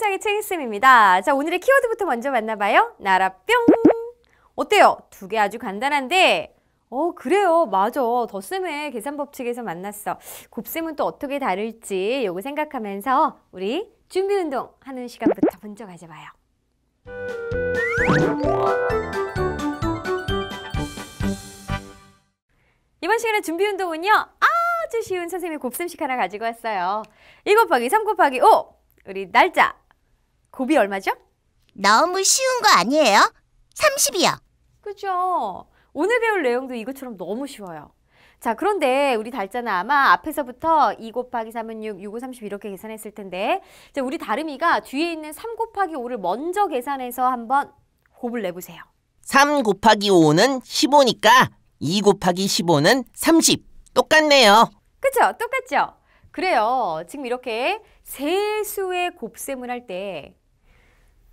심창의 체인쌤입니다. 자, 오늘의 키워드부터 먼저 만나봐요. 나라 뿅! 어때요? 두 개 아주 간단한데 어 그래요 맞아 덧셈의 계산 법칙에서 만났어 곱셈은 또 어떻게 다를지 요거 생각하면서 우리 준비 운동 하는 시간부터 먼저 가져봐요 이번 시간에 준비 운동은요 아주 쉬운 선생님의 곱셈식 하나 가지고 왔어요 1 곱하기 3 곱하기 5 우리 날짜 곱이 얼마죠? 너무 쉬운 거 아니에요? 30이요. 그죠? 오늘 배울 내용도 이것처럼 너무 쉬워요. 자, 그런데 우리 달자는 아마 앞에서부터 2 곱하기 3은 6, 6, 5, 30 이렇게 계산했을 텐데 자, 우리 다름이가 뒤에 있는 3 곱하기 5를 먼저 계산해서 한번 곱을 내보세요. 3 곱하기 5는 15니까 2 곱하기 15는 30. 똑같네요. 그쵸? 똑같죠? 그래요. 지금 이렇게 세수의 곱셈을 할때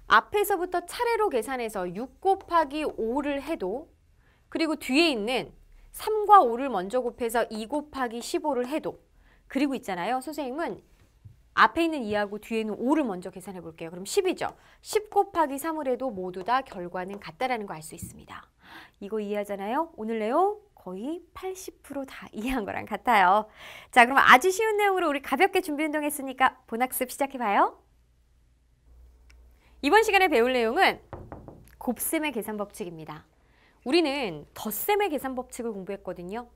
앞에서부터 차례로 계산해서 6 곱하기 5를 해도 그리고 뒤에 있는 3과 5를 먼저 곱해서 2 곱하기 15를 해도 그리고 있잖아요. 선생님은 앞에 있는 2하고 뒤에 있는 5를 먼저 계산해 볼게요. 그럼 10이죠. 10 곱하기 3을 해도 모두 다 결과는 같다라는 거 알 수 있습니다. 이거 이해하잖아요. 오늘 내용 거의 80%다 이해한 거랑 같아요. 자, 그럼 아주 쉬운 내용으로 우리 가볍게 준비 운동 했으니까 본학습 시작해봐요. 이번 시간에 배울 내용은 곱셈의 계산 법칙입니다. 우리는 덧셈의 계산 법칙을 공부했거든요.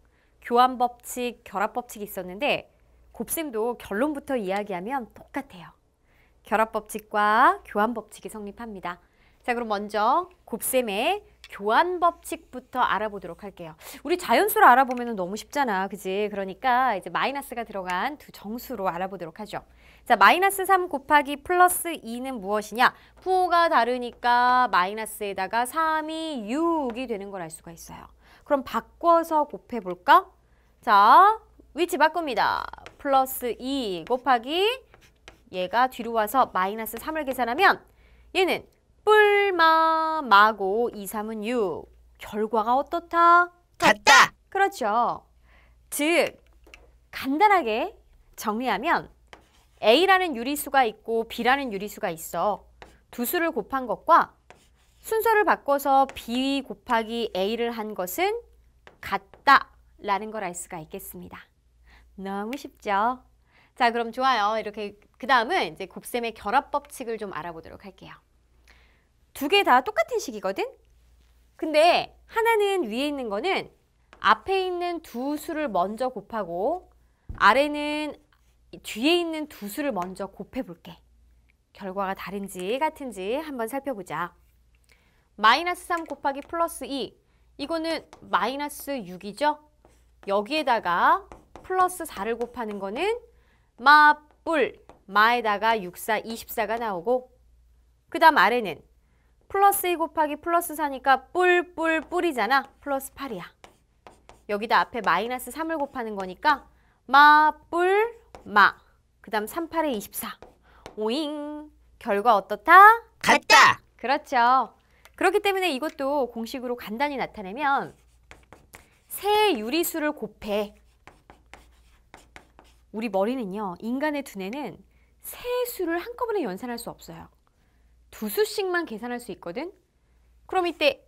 교환 법칙, 결합 법칙이 있었는데 곱셈도 결론부터 이야기하면 똑같아요. 결합 법칙과 교환 법칙이 성립합니다. 자, 그럼 먼저 곱셈의 교환 법칙부터 알아보도록 할게요. 우리 자연수를 알아보면 너무 쉽잖아. 그지? 그러니까 이제 마이너스가 들어간 두 정수로 알아보도록 하죠. 자, 마이너스 3 곱하기 플러스 2는 무엇이냐? 부호가 다르니까 마이너스에다가 3이 6이 되는 걸 알 수가 있어요. 그럼 바꿔서 곱해볼까? 자, 위치 바꿉니다. 플러스 2 곱하기 얘가 뒤로 와서 마이너스 3을 계산하면 얘는 뿔마 마고 이삼은유 결과가 어떻다? 같다. 그렇죠. 즉 간단하게 정리하면 A라는 유리수가 있고 B라는 유리수가 있어. 두 수를 곱한 것과 순서를 바꿔서 B 곱하기 A를 한 것은 같다 라는 걸 알 수가 있겠습니다. 너무 쉽죠? 자 그럼 좋아요. 이렇게 그 다음은 이제 곱셈의 결합 법칙을 좀 알아보도록 할게요. 두개다 똑같은 식이거든? 근데 하나는 위에 있는 거는 앞에 있는 두 수를 먼저 곱하고 아래는 뒤에 있는 두 수를 먼저 곱해볼게. 결과가 다른지 같은지 한번 살펴보자. 마이너스 3 곱하기 플러스 2 이거는 마이너스 6이죠? 여기에다가 플러스 4를 곱하는 거는 마뿔 마에다가 6, 4, 24가 나오고 그 다음 아래는 플러스 2 곱하기 플러스 4니까 뿔뿔 뿔이잖아. 플러스 8이야. 여기다 앞에 마이너스 3을 곱하는 거니까 마, 뿔, 마. 그 다음 3, 8에 24. 오잉. 결과 어떻다? 같다. 그렇죠. 그렇기 때문에 이것도 공식으로 간단히 나타내면 세 유리수를 곱해. 우리 머리는요. 인간의 두뇌는 세 수를 한꺼번에 연산할 수 없어요. 두 수씩만 계산할 수 있거든. 그럼 이때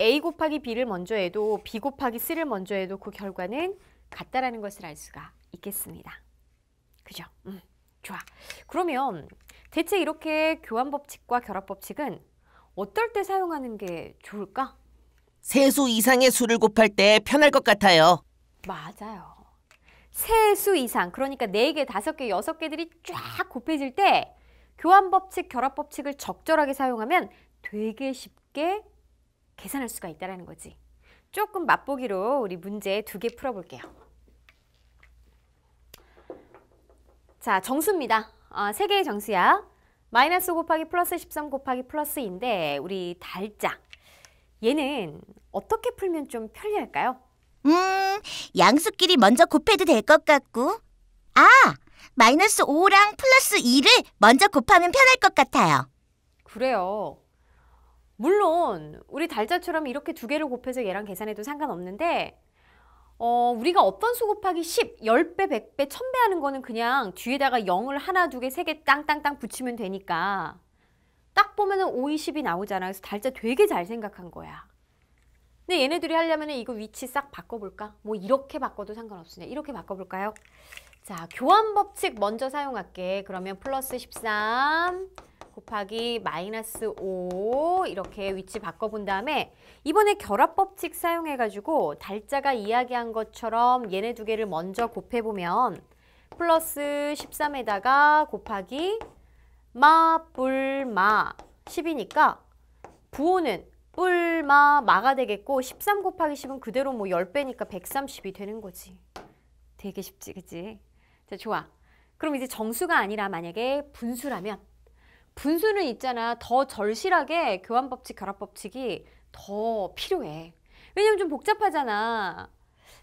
a 곱하기 b를 먼저 해도 b 곱하기 c를 먼저 해도 그 결과는 같다라는 것을 알 수가 있겠습니다. 그죠? 음, 좋아. 그러면 대체 이렇게 교환 법칙과 결합 법칙은 어떨 때 사용하는 게 좋을까? 세 수 이상의 수를 곱할 때 편할 것 같아요. 맞아요. 세 수 이상, 그러니까 네개 다섯 개 여섯 개들이쫙 곱해질 때 교환 법칙, 결합 법칙을 적절하게 사용하면 되게 쉽게 계산할 수가 있다는 거지. 조금 맛보기로 우리 문제 두 개 풀어볼게요. 자, 정수입니다. 어, 세 개의 정수야. 마이너스 곱하기 플러스 13 곱하기 플러스인데 우리 달자. 얘는 어떻게 풀면 좀 편리할까요? 음, 양수끼리 먼저 곱해도 될 것 같고. 아, 마이너스 5랑 플러스 2를 먼저 곱하면 편할 것 같아요. 그래요. 물론 우리 달자처럼 이렇게 두 개를 곱해서 얘랑 계산해도 상관없는데 어, 우리가 어떤 수 곱하기 10, 10배, 100배, 1000배 하는 거는 그냥 뒤에다가 0을 하나, 두 개, 세 개 땅땅땅 붙이면 되니까 딱 보면 은 5, 20이 나오잖아. 그래서 달자 되게 잘 생각한 거야. 근데 얘네들이 하려면 이거 위치 싹 바꿔볼까? 뭐 이렇게 바꿔도 상관없으냐. 이렇게 바꿔볼까요? 자, 교환 법칙 먼저 사용할게. 그러면 플러스 13 곱하기 마이너스 5 이렇게 위치 바꿔본 다음에 이번에 결합 법칙 사용해가지고 달자가 이야기한 것처럼 얘네 두 개를 먼저 곱해보면 플러스 13에다가 곱하기 마, 뿔, 마 10이니까 부호는 뿔, 마, 마가 되겠고 13 곱하기 10은 그대로 뭐 10배니까 130이 되는 거지. 되게 쉽지, 그치? 자, 좋아. 그럼 이제 정수가 아니라 만약에 분수라면 분수는 있잖아. 더 절실하게 교환 법칙, 결합 법칙이 더 필요해. 왜냐면 좀 복잡하잖아.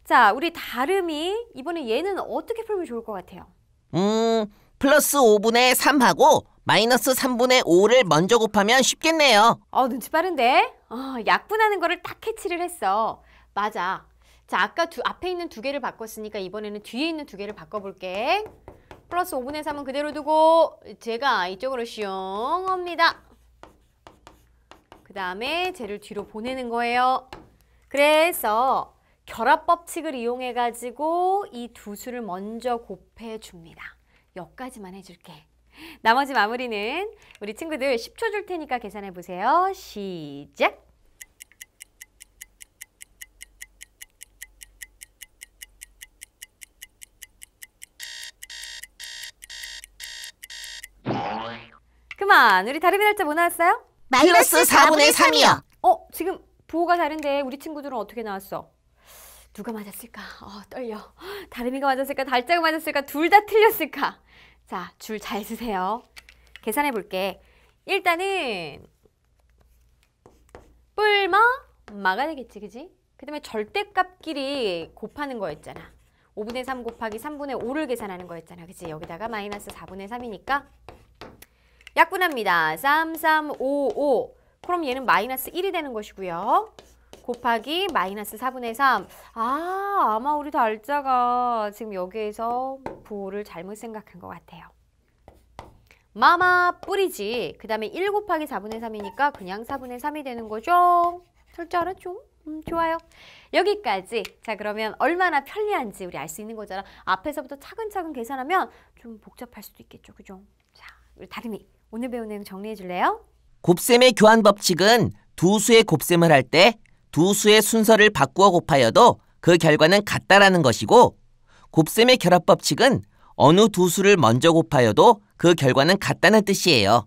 자, 우리 다름이 이번에 얘는 어떻게 풀면 좋을 것 같아요? 음, 플러스 5분의 3하고 마이너스 3분의 5를 먼저 곱하면 쉽겠네요. 어, 눈치 빠른데? 어, 약분하는 거를 딱 캐치를 했어. 맞아. 자, 아까 두, 앞에 있는 두 개를 바꿨으니까 이번에는 뒤에 있는 두 개를 바꿔볼게. 플러스 5분의 3은 그대로 두고 제가 이쪽으로 용합니다그 다음에 쟤를 뒤로 보내는 거예요. 그래서 결합법칙을 이용해가지고 이 두 수를 먼저 곱해줍니다. 여기까지만 해줄게. 나머지 마무리는 우리 친구들 10초 줄 테니까 계산해보세요. 시작! 잠깐! 우리 다른 날짜 뭐 나왔어요? 마이너스 4분의 3이요. 어, 지금 부호가 다른데 우리 친구들은 어떻게 나왔어? 누가 맞았을까? 어, 떨려. 다름이가 맞았을까? 달자가 맞았을까? 둘 다 틀렸을까? 자, 줄 잘 쓰세요. 계산해 볼게. 일단은 뿔마 마가 되겠지, 그지? 그 다음에 절대값끼리 곱하는 거였잖아. 5분의 3 곱하기 3분의 5를 계산하는 거였잖아. 그지? 여기다가 마이너스 4분의 3이니까 약분합니다. 3355. 그럼 얘는 마이너스 1이 되는 것이고요. 곱하기 마이너스 4분의 3. 아, 아마 우리 달자가 지금 여기에서 부호를 잘못 생각한 것 같아요. 마마 뿌리지. 그 다음에 1 곱하기 4분의 3이니까 그냥 4분의 3이 되는 거죠. 철자 알았죠? 음, 좋아요. 여기까지. 자, 그러면 얼마나 편리한지 우리 알 수 있는 거잖아. 앞에서부터 차근차근 계산하면 좀 복잡할 수도 있겠죠. 그죠? 자, 우리 다름이 오늘 배운 내용 정리해 줄래요? 곱셈의 교환 법칙은 두 수의 곱셈을 할 때 두 수의 순서를 바꾸어 곱하여도 그 결과는 같다라는 것이고 곱셈의 결합 법칙은 어느 두 수를 먼저 곱하여도 그 결과는 같다는 뜻이에요.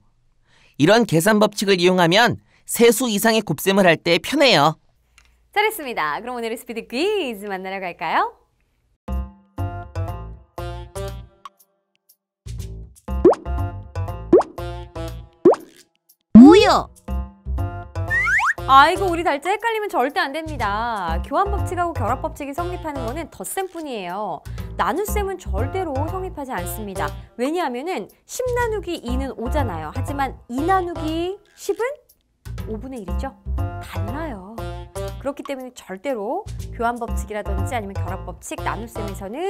이런 계산 법칙을 이용하면 세 수 이상의 곱셈을 할 때 편해요. 잘했습니다. 그럼 오늘의 스피드 퀴즈 만나러 갈까요? 아이고 음. 우리 달째 헷갈리면 절대 안 됩니다. 교환 법칙하고 결합 법칙이 성립하는 거는 덧셈뿐이에요. 나눗셈은 절대로 성립하지 않습니다. 왜냐하면은 10 나누기 2는 5잖아요. 하지만 2 나누기 10은 5분의 1이죠. 달라요. 그렇기 때문에 절대로 교환 법칙이라든지 아니면 결합 법칙, 나눗셈에서는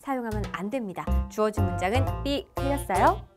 사용하면 안 됩니다. 주어진 문장은 B 틀렸어요.